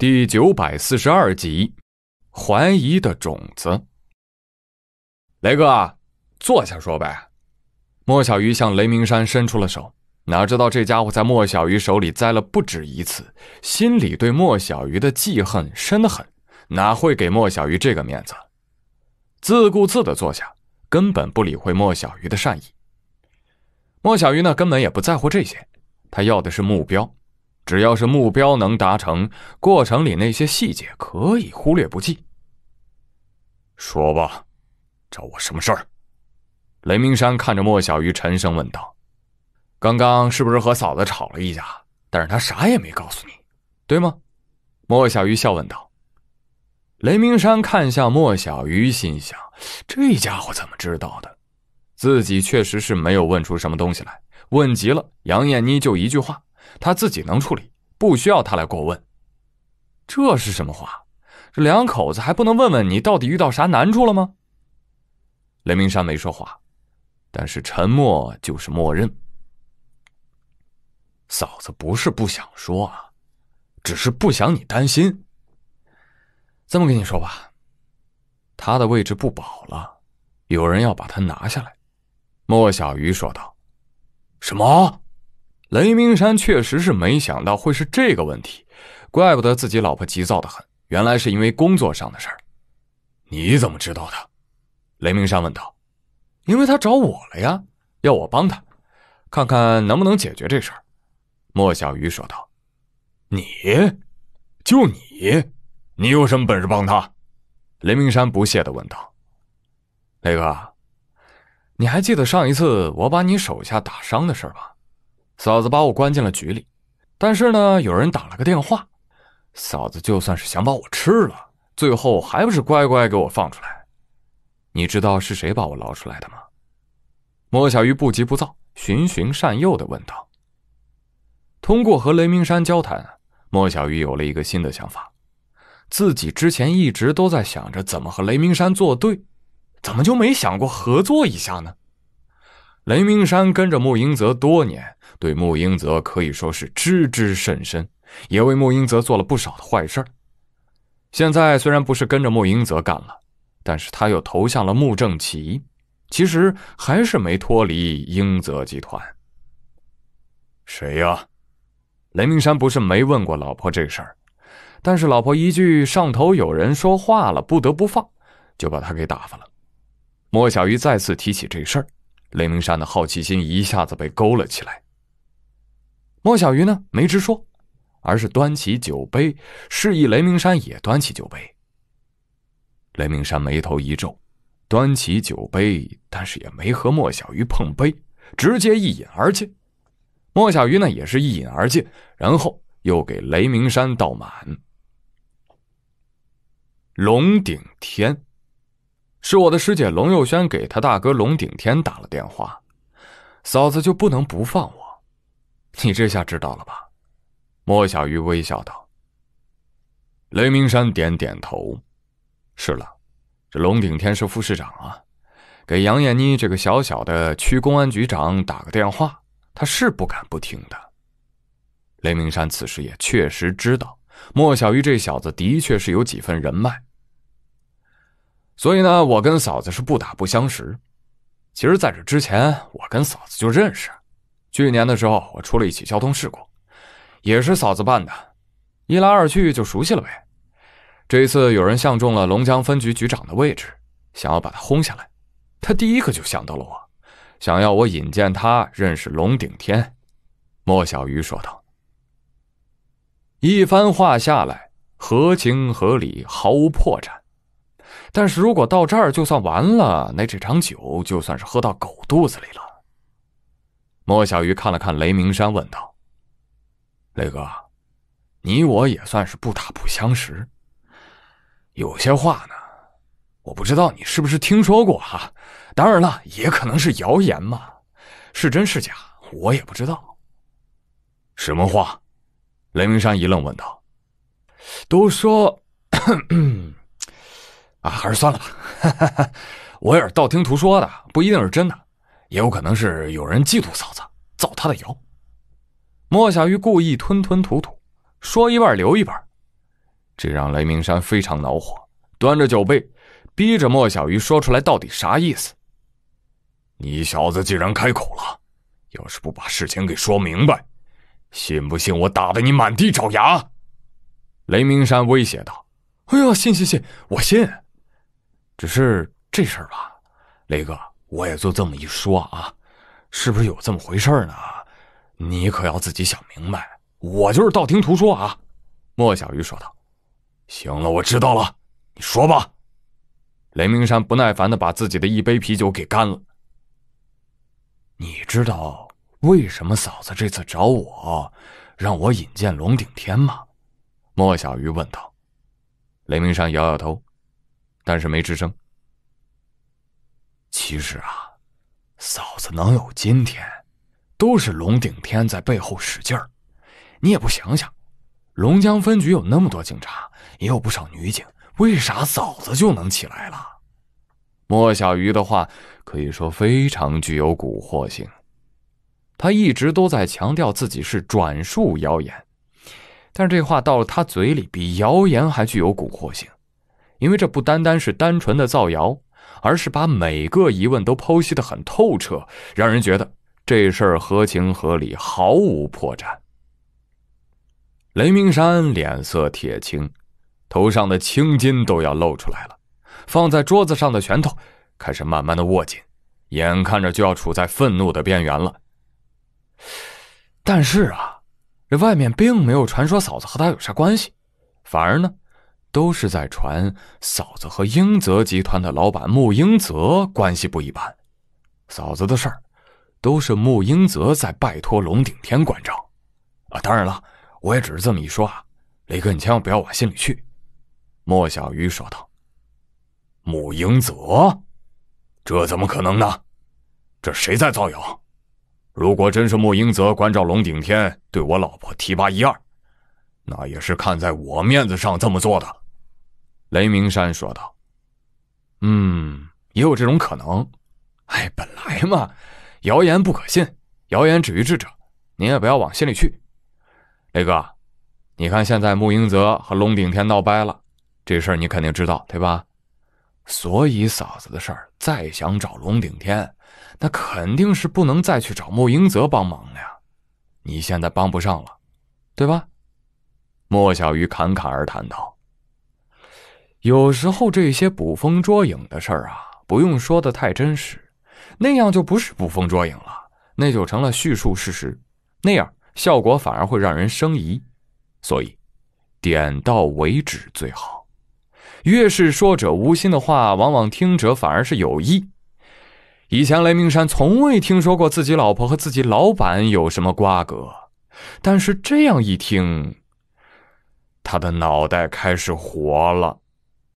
第九百四十二集，《怀疑的种子》。雷哥，坐下说呗。莫小鱼向雷明山伸出了手，哪知道这家伙在莫小鱼手里栽了不止一次，心里对莫小鱼的记恨深得很，哪会给莫小鱼这个面子？自顾自的坐下，根本不理会莫小鱼的善意。莫小鱼呢，根本也不在乎这些，他要的是目标。只要是目标能达成，过程里那些细节可以忽略不计。说吧，找我什么事儿？雷明山看着莫小鱼，沉声问道：“刚刚是不是和嫂子吵了一架？但是她啥也没告诉你，对吗？”莫小鱼笑问道。雷明山看向莫小鱼，心想：这家伙怎么知道的？自己确实是没有问出什么东西来。问急了，杨艳妮就一句话。他自己能处理，不需要他来过问。这是什么话？这两口子还不能问问你到底遇到啥难处了吗？雷明山没说话，但是沉默就是默认。嫂子不是不想说啊，只是不想你担心。这么跟你说吧，他的位置不保了，有人要把他拿下来。”莫小鱼说道。“什么？”雷明山确实是没想到会是这个问题，怪不得自己老婆急躁的很，原来是因为工作上的事儿。你怎么知道的？雷明山问道。因为他找我了呀，要我帮他，看看能不能解决这事儿。莫小鱼说道。你，就你，你有什么本事帮他？雷明山不屑的问道。雷哥，你还记得上一次我把你手下打伤的事儿吧？嫂子把我关进了局里，但是呢，有人打了个电话，嫂子就算是想把我吃了，最后还不是乖乖给我放出来？你知道是谁把我捞出来的吗？莫小鱼不急不躁，循循善诱的问道。通过和雷明山交谈，莫小鱼有了一个新的想法，自己之前一直都在想着怎么和雷明山作对，怎么就没想过合作一下呢？雷明山跟着穆英泽多年。对穆英泽可以说是知之甚深，也为穆英泽做了不少的坏事现在虽然不是跟着穆英泽干了，但是他又投向了穆正奇，其实还是没脱离英泽集团。谁呀？雷明山不是没问过老婆这事儿，但是老婆一句“上头有人说话了，不得不放”，就把他给打发了。莫小鱼再次提起这事儿，雷明山的好奇心一下子被勾了起来。莫小鱼呢，没直说，而是端起酒杯，示意雷鸣山也端起酒杯。雷明山眉头一皱，端起酒杯，但是也没和莫小鱼碰杯，直接一饮而尽。莫小鱼呢，也是一饮而尽，然后又给雷明山倒满。龙顶天，是我的师姐龙佑轩给他大哥龙顶天打了电话，嫂子就不能不放我。你这下知道了吧？莫小鱼微笑道。雷明山点点头。是了，这龙鼎天是副市长啊，给杨艳妮这个小小的区公安局长打个电话，他是不敢不听的。雷明山此时也确实知道，莫小鱼这小子的确是有几分人脉。所以呢，我跟嫂子是不打不相识。其实，在这之前，我跟嫂子就认识。去年的时候，我出了一起交通事故，也是嫂子办的，一来二去就熟悉了呗。这一次有人相中了龙江分局局长的位置，想要把他轰下来，他第一个就想到了我，想要我引荐他认识龙顶天。莫小鱼说道。一番话下来，合情合理，毫无破绽。但是如果到这儿就算完了，那这场酒就算是喝到狗肚子里了。莫小鱼看了看雷明山，问道：“雷哥，你我也算是不打不相识，有些话呢，我不知道你是不是听说过哈。当然了，也可能是谣言嘛，是真是假，我也不知道。”什么话？雷明山一愣，问道：“都说，啊，还是算了吧，我也是道听途说的，不一定是真的。”也有可能是有人嫉妒嫂子，造他的谣。莫小鱼故意吞吞吐吐，说一半留一半，这让雷明山非常恼火。端着酒杯，逼着莫小鱼说出来到底啥意思。你小子既然开口了，要是不把事情给说明白，信不信我打得你满地找牙？雷明山威胁道：“哎呀，信信信，我信。只是这事儿吧，雷哥。”我也就这么一说啊，是不是有这么回事呢？你可要自己想明白。我就是道听途说啊。”莫小鱼说道。“行了，我知道了，你说吧。”雷明山不耐烦的把自己的一杯啤酒给干了。“你知道为什么嫂子这次找我，让我引荐龙顶天吗？”莫小鱼问道。雷明山摇摇头，但是没吱声。其实啊，嫂子能有今天，都是龙顶天在背后使劲儿。你也不想想，龙江分局有那么多警察，也有不少女警，为啥嫂子就能起来了？莫小鱼的话可以说非常具有蛊惑性。他一直都在强调自己是转述谣言，但是这话到了他嘴里，比谣言还具有蛊惑性，因为这不单单是单纯的造谣。而是把每个疑问都剖析的很透彻，让人觉得这事儿合情合理，毫无破绽。雷明山脸色铁青，头上的青筋都要露出来了，放在桌子上的拳头开始慢慢的握紧，眼看着就要处在愤怒的边缘了。但是啊，这外面并没有传说嫂子和他有啥关系，反而呢。都是在传嫂子和英泽集团的老板穆英泽关系不一般，嫂子的事儿，都是穆英泽在拜托龙顶天关照，啊，当然了，我也只是这么一说啊，雷哥，你千万不要往心里去。”莫小鱼说道。“穆英泽，这怎么可能呢？这谁在造谣？如果真是穆英泽关照龙顶天对我老婆提拔一二，那也是看在我面子上这么做的。”雷明山说道：“嗯，也有这种可能。哎，本来嘛，谣言不可信，谣言止于智者。您也不要往心里去。雷哥，你看现在穆英泽和龙顶天闹掰了，这事儿你肯定知道对吧？所以嫂子的事儿，再想找龙顶天，那肯定是不能再去找穆英泽帮忙了呀。你现在帮不上了，对吧？”莫小鱼侃侃而谈道。有时候这些捕风捉影的事儿啊，不用说的太真实，那样就不是捕风捉影了，那就成了叙述事实，那样效果反而会让人生疑。所以，点到为止最好。越是说者无心的话，往往听者反而是有意。以前雷明山从未听说过自己老婆和自己老板有什么瓜葛，但是这样一听，他的脑袋开始活了。